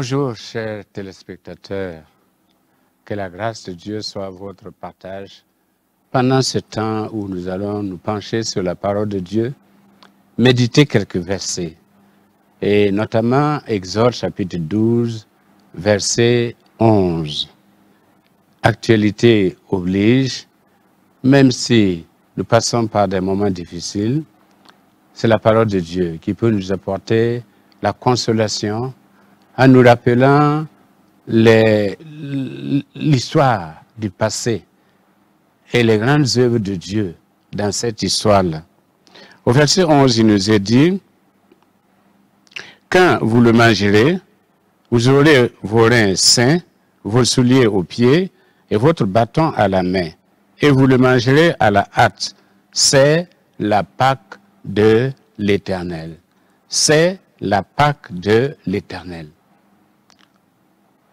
Bonjour, chers téléspectateurs. Que la grâce de Dieu soit votre partage pendant ce temps où nous allons nous pencher sur la parole de Dieu, méditer quelques versets, et notamment Exode chapitre 12, verset 11. Actualité oblige, même si nous passons par des moments difficiles, c'est la parole de Dieu qui peut nous apporter la consolation, en nous rappelant l'histoire du passé et les grandes œuvres de Dieu dans cette histoire-là. Au verset 11, il nous est dit, quand vous le mangerez, vous aurez vos reins sains, vos souliers aux pieds et votre bâton à la main, et vous le mangerez à la hâte. C'est la Pâque de l'Éternel. C'est la Pâque de l'Éternel.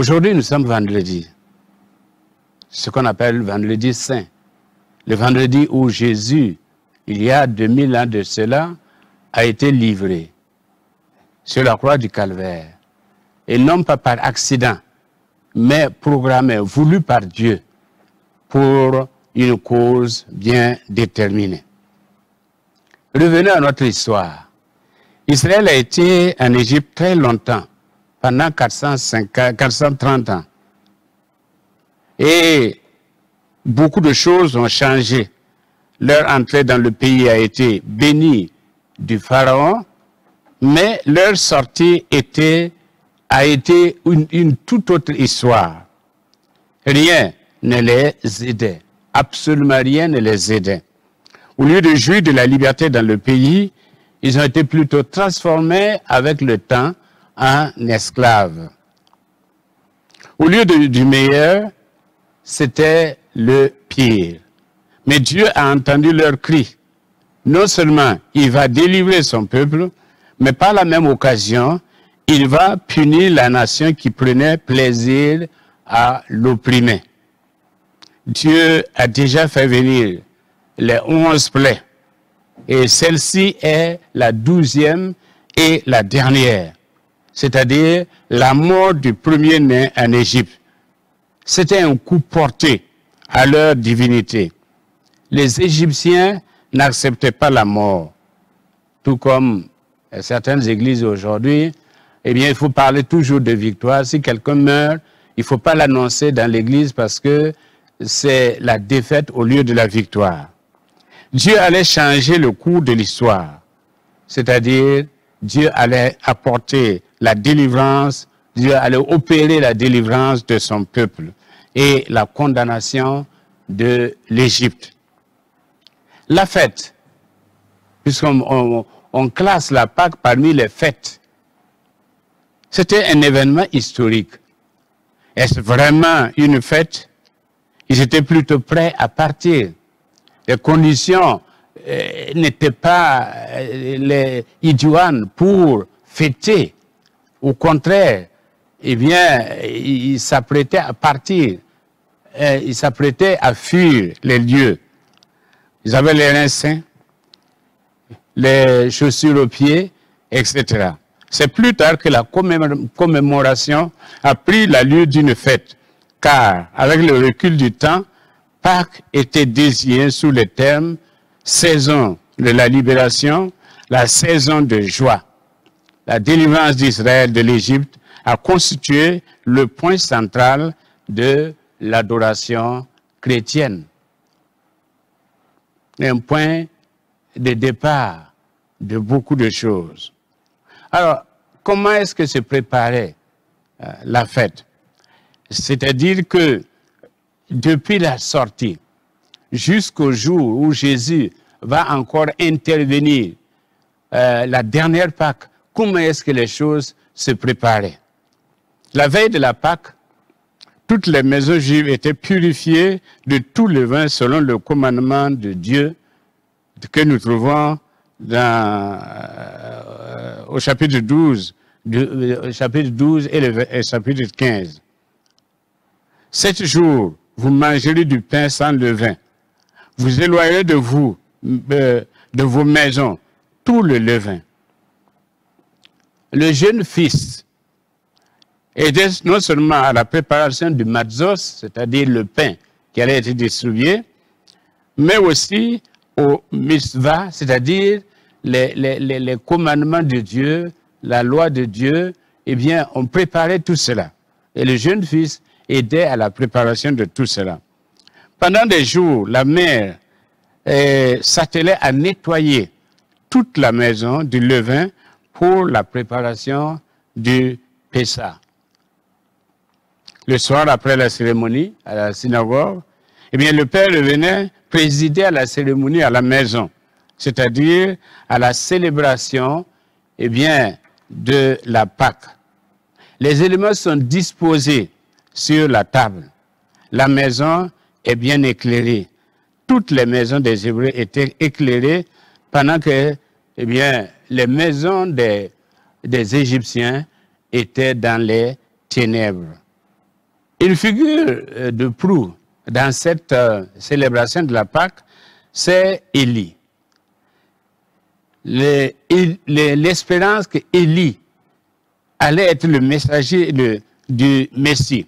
Aujourd'hui, nous sommes vendredi, ce qu'on appelle vendredi saint, le vendredi où Jésus, il y a 2000 ans de cela, a été livré sur la croix du calvaire, et non pas par accident, mais programmé, voulu par Dieu, pour une cause bien déterminée. Revenons à notre histoire. Israël a été en Égypte très longtemps pendant 430 ans. Et beaucoup de choses ont changé. Leur entrée dans le pays a été bénie du pharaon, mais leur sortie a été une, une toute autre histoire. Rien ne les aidait, absolument rien ne les aidait. Au lieu de jouir de la liberté dans le pays, ils ont été plutôt transformés avec le temps en esclave. Au lieu du meilleur, c'était le pire. Mais Dieu a entendu leur cri. Non seulement il va délivrer son peuple, mais par la même occasion, il va punir la nation qui prenait plaisir à l'opprimer. Dieu a déjà fait venir les onze plaies, et celle-ci est la douzième et la dernière c'est-à-dire la mort du premier-né en Égypte. C'était un coup porté à leur divinité. Les Égyptiens n'acceptaient pas la mort, tout comme euh, certaines églises aujourd'hui. Eh bien, il faut parler toujours de victoire. Si quelqu'un meurt, il ne faut pas l'annoncer dans l'église parce que c'est la défaite au lieu de la victoire. Dieu allait changer le cours de l'histoire, c'est-à-dire Dieu allait apporter la délivrance, Dieu allait opérer la délivrance de son peuple et la condamnation de l'Égypte. La fête, puisqu'on on, classe la Pâque parmi les fêtes, c'était un événement historique. Est-ce vraiment une fête Ils étaient plutôt prêts à partir. Les conditions euh, n'étaient pas euh, les idoines pour fêter. Au contraire, eh bien, ils s'apprêtaient à partir. Euh, ils s'apprêtaient à fuir les lieux. Ils avaient les reins sains, les chaussures aux pieds, etc. C'est plus tard que la commémoration a pris la lieu d'une fête, car avec le recul du temps, Pâques était désigné sous le terme saison de la libération, la saison de joie. La délivrance d'Israël de l'Égypte a constitué le point central de l'adoration chrétienne. Un point de départ de beaucoup de choses. Alors, comment est-ce que se préparait euh, la fête C'est-à-dire que depuis la sortie, jusqu'au jour où Jésus va encore intervenir, euh, la dernière Pâque, comment est-ce que les choses se préparaient. La veille de la Pâque, toutes les maisons juives étaient purifiées de tout le vin selon le commandement de Dieu que nous trouvons dans, euh, au chapitre 12, euh, chapitre 12 et le chapitre 15. Sept jours, vous mangerez du pain sans le vin » vous éloignez de vous, euh, de vos maisons, tout le levain. Le jeune fils aidait non seulement à la préparation du matzos, c'est-à-dire le pain qui allait être distribué, mais aussi au misva, c'est-à-dire les, commandements de Dieu, la loi de Dieu, eh bien, on préparait tout cela. Et le jeune fils aidait à la préparation de tout cela. Pendant des jours, la mère euh, s'attelait à nettoyer toute la maison du levain pour la préparation du Pessa. Le soir, après la cérémonie, à la synagogue, eh bien, le père revenait présider à la cérémonie à la maison, c'est-à-dire à la célébration, eh bien, de la Pâque. Les éléments sont disposés sur la table. La maison bien éclairé. Toutes les maisons des Hébreux étaient éclairées pendant que eh bien, les maisons des, Égyptiens étaient dans les ténèbres. Une figure euh, de proue dans cette euh, célébration de la Pâque, c'est Élie. L'espérance que Élie allait être le messager du Messie.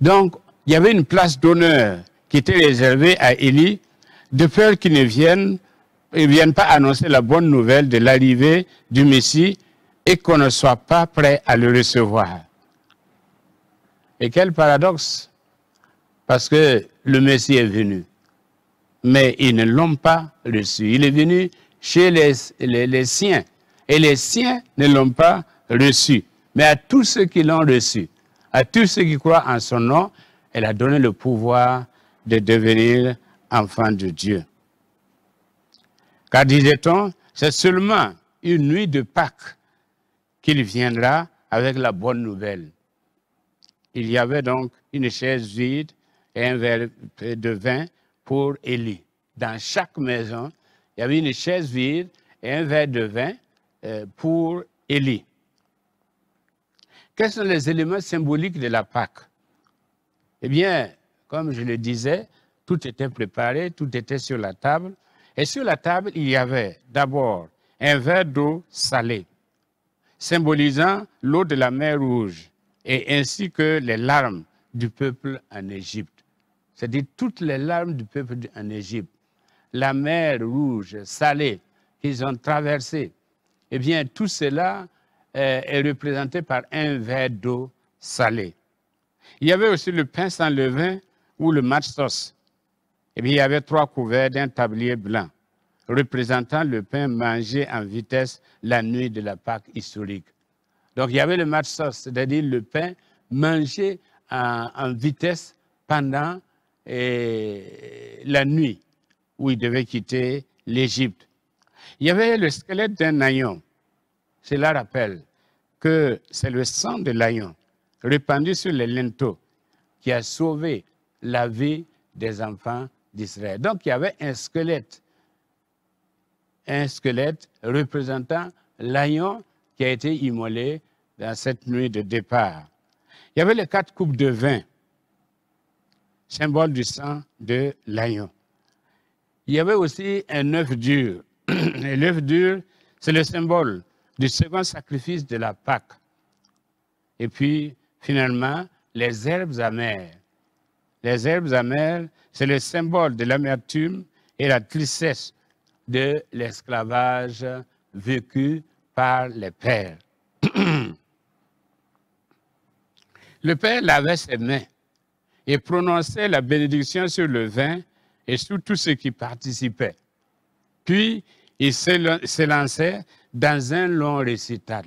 Donc, il y avait une place d'honneur qui était réservée à Élie, de peur qu'il ne vienne, ne vienne pas annoncer la bonne nouvelle de l'arrivée du Messie et qu'on ne soit pas prêt à le recevoir. Et quel paradoxe, parce que le Messie est venu, mais ils ne l'ont pas reçu. Il est venu chez les siens, et les siens ne l'ont pas reçu. Mais à tous ceux qui l'ont reçu, à tous ceux qui croient en son nom, elle a donné le pouvoir de devenir enfant de Dieu. Car disait-on, c'est seulement une nuit de Pâques qu'il viendra avec la bonne nouvelle. Il y avait donc une chaise vide et un verre de vin pour Élie. Dans chaque maison, il y avait une chaise vide et un verre de vin euh, pour Élie. Quels sont les éléments symboliques de la Pâque eh bien, comme je le disais, tout était préparé, tout était sur la table. Et sur la table, il y avait d'abord un verre d'eau salée, symbolisant l'eau de la mer Rouge, et ainsi que les larmes du peuple en Égypte. C'est-à-dire toutes les larmes du peuple en Égypte. La mer Rouge salée qu'ils ont traversée. Eh bien, tout cela euh, est représenté par un verre d'eau salée. Il y avait aussi le pain sans levain ou le matzos. Et eh il y avait trois couverts d'un tablier blanc représentant le pain mangé en vitesse la nuit de la Pâque historique. Donc, il y avait le matzos, c'est-à-dire le pain mangé en, vitesse pendant eh, la nuit où il devait quitter l'Égypte. Il y avait le squelette d'un lion. Cela rappelle que c'est le sang de l'aïon répandu sur les linteaux qui a sauvé la vie des enfants d'Israël. Donc il y avait un squelette, un squelette représentant l'agneau qui a été immolé dans cette nuit de départ. Il y avait les quatre coupes de vin, symbole du sang de l'agneau. Il y avait aussi un œuf dur. l'œuf dur, c'est le symbole du second sacrifice de la Pâque. Et puis, finalement les herbes amères. Les herbes amères, c'est le symbole de l'amertume et la tristesse de l'esclavage vécu par les pères. le père lavait ses mains et prononçait la bénédiction sur le vin et sur tous ceux qui participaient. Puis, il s'élançait dans un long récital.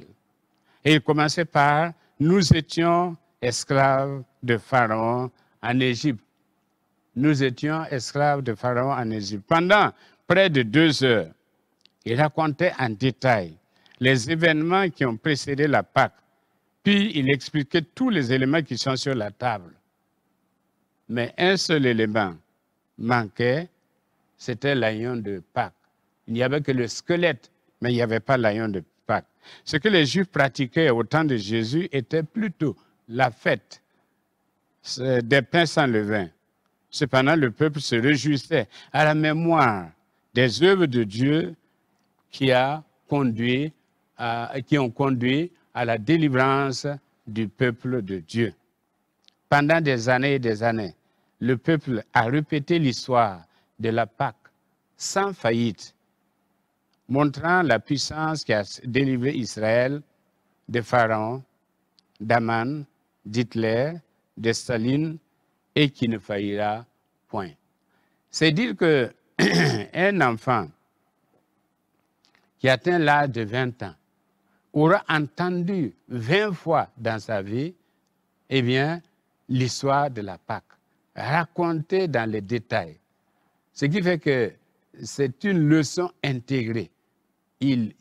Et il commençait par nous étions esclaves de Pharaon en Égypte. Nous étions esclaves de Pharaon en Égypte. Pendant près de deux heures, il racontait en détail les événements qui ont précédé la Pâque. Puis il expliquait tous les éléments qui sont sur la table. Mais un seul élément manquait, c'était l'agneau de Pâque. Il n'y avait que le squelette, mais il n'y avait pas l'agneau de Pâques. Ce que les Juifs pratiquaient au temps de Jésus était plutôt la fête euh, des pains sans levain. Cependant, le peuple se réjouissait à la mémoire des œuvres de Dieu qui, qui ont conduit à la délivrance du peuple de Dieu. Pendant des années et des années, le peuple a répété l'histoire de la Pâque sans faillite montrant la puissance qui a délivré Israël de Pharaon, d'Aman, d'Hitler, de Staline et qui ne faillira point. C'est dire que un enfant qui atteint l'âge de 20 ans aura entendu 20 fois dans sa vie, eh bien, l'histoire de la Pâque, racontée dans les détails. Ce qui fait que c'est une leçon intégrée il,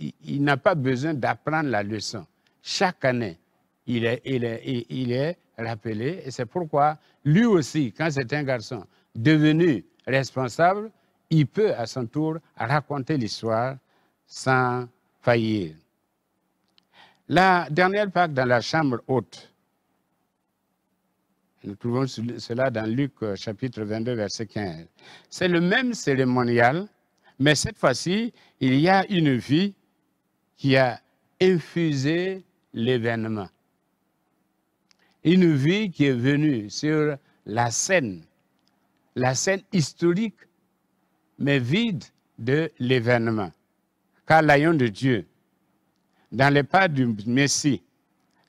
n'a pas besoin d'apprendre la leçon. Chaque année, il est, il est, il est rappelé. Et c'est pourquoi lui aussi, quand c'est un garçon devenu responsable, il peut à son tour raconter l'histoire sans faillir. La dernière Pâque dans la chambre haute, nous trouvons cela dans Luc euh, chapitre 22, verset 15. C'est le même cérémonial mais cette fois-ci, il y a une vie qui a infusé l'événement. Une vie qui est venue sur la scène, la scène historique, mais vide de l'événement. Car l'Aïon de Dieu, dans les pas du Messie,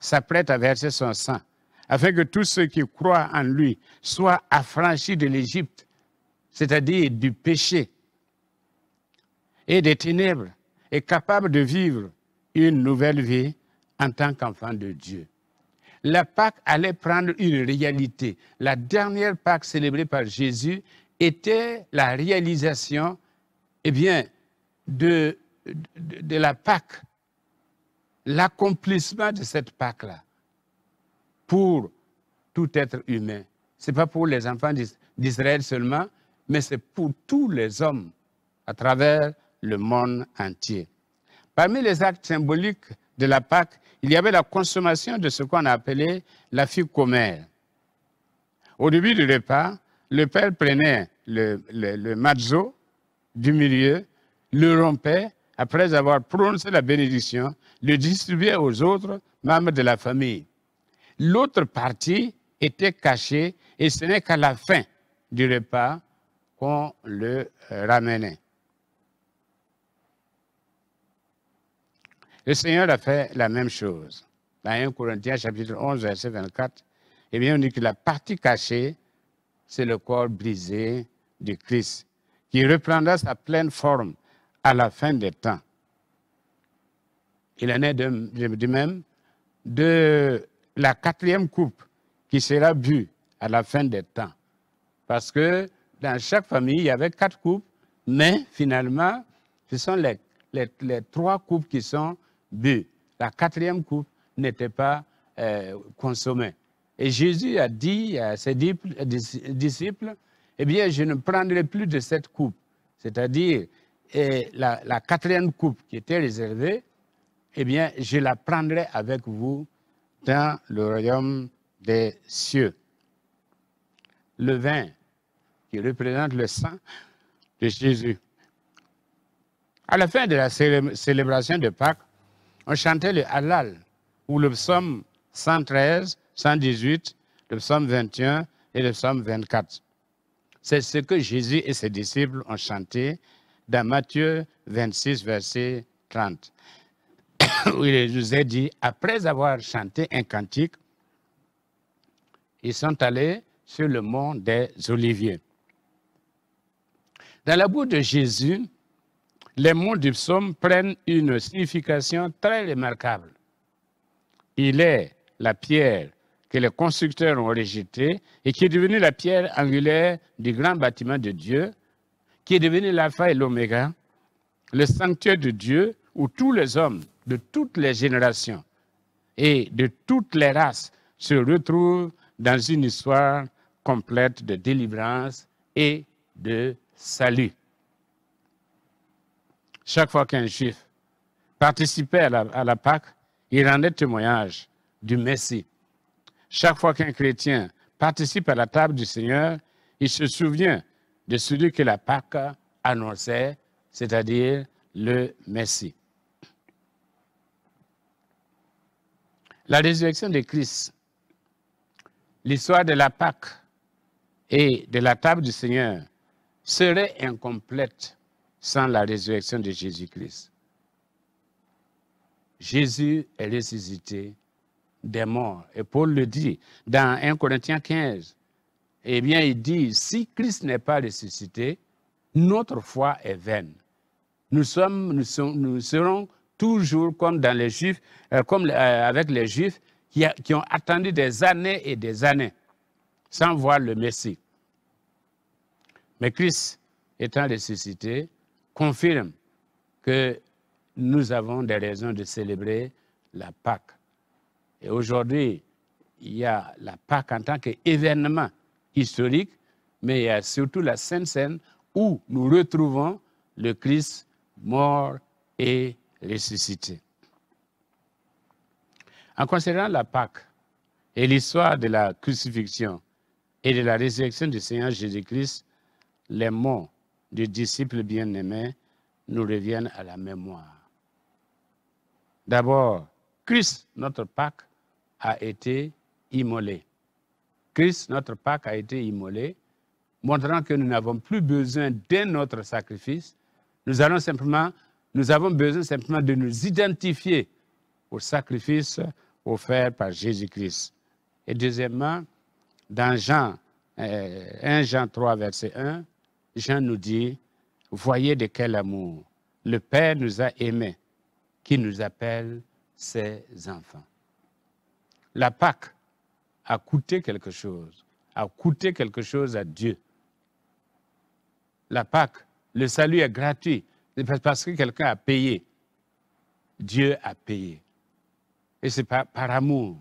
s'apprête à verser son sang, afin que tous ceux qui croient en lui soient affranchis de l'Égypte, c'est-à-dire du péché, et des ténèbres et capable de vivre une nouvelle vie en tant qu'enfant de Dieu. La Pâque allait prendre une réalité. La dernière Pâque célébrée par Jésus était la réalisation, eh bien, de, de, de la Pâque, l'accomplissement de cette Pâque-là pour tout être humain. Ce n'est pas pour les enfants d'Israël seulement, mais c'est pour tous les hommes à travers le monde entier. Parmi les actes symboliques de la Pâque, il y avait la consommation de ce qu'on appelait la fille Au début du repas, le père prenait le, matzo du milieu, le rompait, après avoir prononcé la bénédiction, le distribuait aux autres membres de la famille. L'autre partie était cachée et ce n'est qu'à la fin du repas qu'on le ramenait. Le Seigneur a fait la même chose. Dans 1 Corinthiens chapitre 11, verset 24, eh bien, on dit que la partie cachée, c'est le corps brisé du Christ, qui reprendra sa pleine forme à la fin des temps. Il en est de, même de la quatrième coupe qui sera bue à la fin des temps. Parce que dans chaque famille, il y avait quatre coupes, mais finalement, ce sont les trois coupes qui sont la quatrième coupe, n'était pas euh, consommée. Et Jésus a dit à ses disciples, eh bien, je ne prendrai plus de cette coupe, c'est-à-dire la quatrième coupe qui était réservée, eh bien, je la prendrai avec vous dans le royaume des cieux. Le vin, qui représente le sang de Jésus. À la fin de la célébration de Pâques, on chantait le halal ou le psaume 113, 118, le psaume 21 et le psaume 24. C'est ce que Jésus et ses disciples ont chanté dans Matthieu 26, verset 30, où il nous a dit, après avoir chanté un cantique, ils sont allés sur le mont des Oliviers. Dans la boue de Jésus, les mots du psaume prennent une signification très remarquable. Il est la pierre que les constructeurs ont rejetée et qui est devenue la pierre angulaire du grand bâtiment de Dieu, qui est devenue l'alpha et l'oméga, le sanctuaire de Dieu où tous les hommes de toutes les générations et de toutes les races se retrouvent dans une histoire complète de délivrance et de salut chaque fois qu'un juif participait à la, Pâque, il rendait témoignage du Messie. Chaque fois qu'un chrétien participe à la table du Seigneur, il se souvient de celui que la Pâque annonçait, c'est-à-dire le Messie. La résurrection de Christ, l'histoire de la Pâque et de la table du Seigneur serait incomplète sans la résurrection de Jésus-Christ. Jésus est ressuscité des morts. Et Paul le dit dans 1 Corinthiens 15. Eh bien, il dit, si Christ n'est pas ressuscité, notre foi est vaine. Nous, sommes, nous, serons toujours comme dans les Juifs, euh, comme euh, avec les Juifs qui ont attendu des années et des années sans voir le Messie. Mais Christ étant ressuscité, confirme que nous avons des raisons de célébrer la Pâque. Et aujourd'hui, il y a la Pâque en tant qu'événement historique, mais il y a surtout la Sainte Seine où nous retrouvons le Christ mort et ressuscité. En considérant la Pâque et l'histoire de la crucifixion et de la résurrection du Seigneur Jésus-Christ, les mots des disciples bien aimés nous reviennent à la mémoire. D'abord, Christ, notre Pâque, a été immolé. Christ, notre Pâque, a été immolé, montrant que nous n'avons plus besoin d'un autre sacrifice. Nous, allons simplement, nous avons besoin simplement de nous identifier au sacrifice offert par Jésus-Christ. Et deuxièmement, dans Jean, 1 euh, Jean 3, verset 1, Jean nous dit, voyez de quel amour le Père nous a aimés, qui nous appelle ses enfants. La Pâque a coûté quelque chose, a coûté quelque chose à Dieu. La Pâque, le salut est gratuit, parce que quelqu'un a payé. Dieu a payé. Et c'est par, par, amour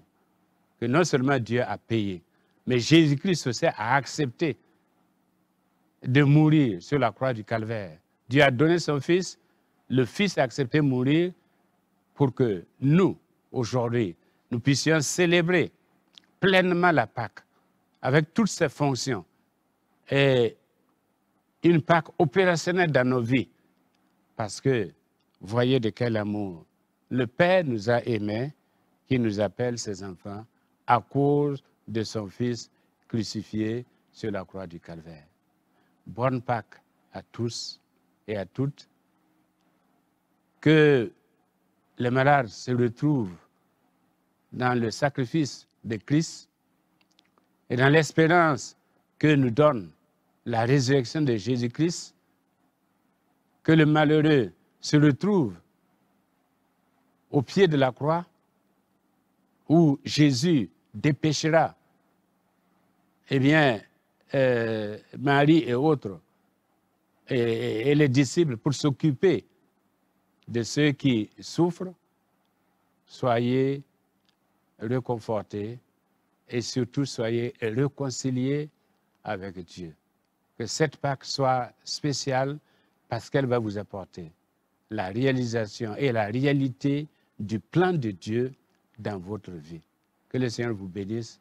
que non seulement Dieu a payé, mais Jésus-Christ aussi a accepté de mourir sur la croix du calvaire. Dieu a donné son Fils, le Fils a accepté de mourir pour que nous, aujourd'hui, nous puissions célébrer pleinement la Pâque avec toutes ses fonctions et une Pâque opérationnelle dans nos vies. Parce que, voyez de quel amour le Père nous a aimés, qui nous appelle ses enfants à cause de son Fils crucifié sur la croix du calvaire bonne Pâque à tous et à toutes. Que le malades se retrouve dans le sacrifice de Christ et dans l'espérance que nous donne la résurrection de Jésus-Christ, que le malheureux se retrouve au pied de la croix où Jésus dépêchera, eh bien, euh, Marie et autres, et, et les disciples, pour s'occuper de ceux qui souffrent, soyez réconfortés et surtout soyez réconciliés avec Dieu. Que cette Pâque soit spéciale parce qu'elle va vous apporter la réalisation et la réalité du plan de Dieu dans votre vie. Que le Seigneur vous bénisse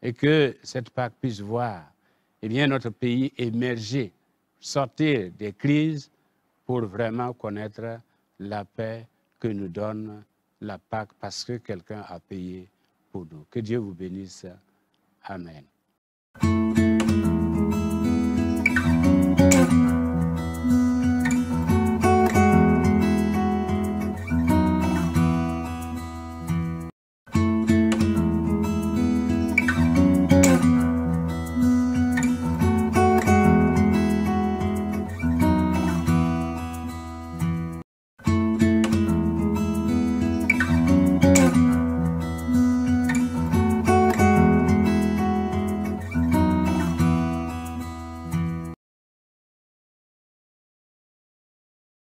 et que cette Pâque puisse voir eh bien, notre pays émerger, sortir des crises pour vraiment connaître la paix que nous donne la Pâque parce que quelqu'un a payé pour nous. Que Dieu vous bénisse. Amen.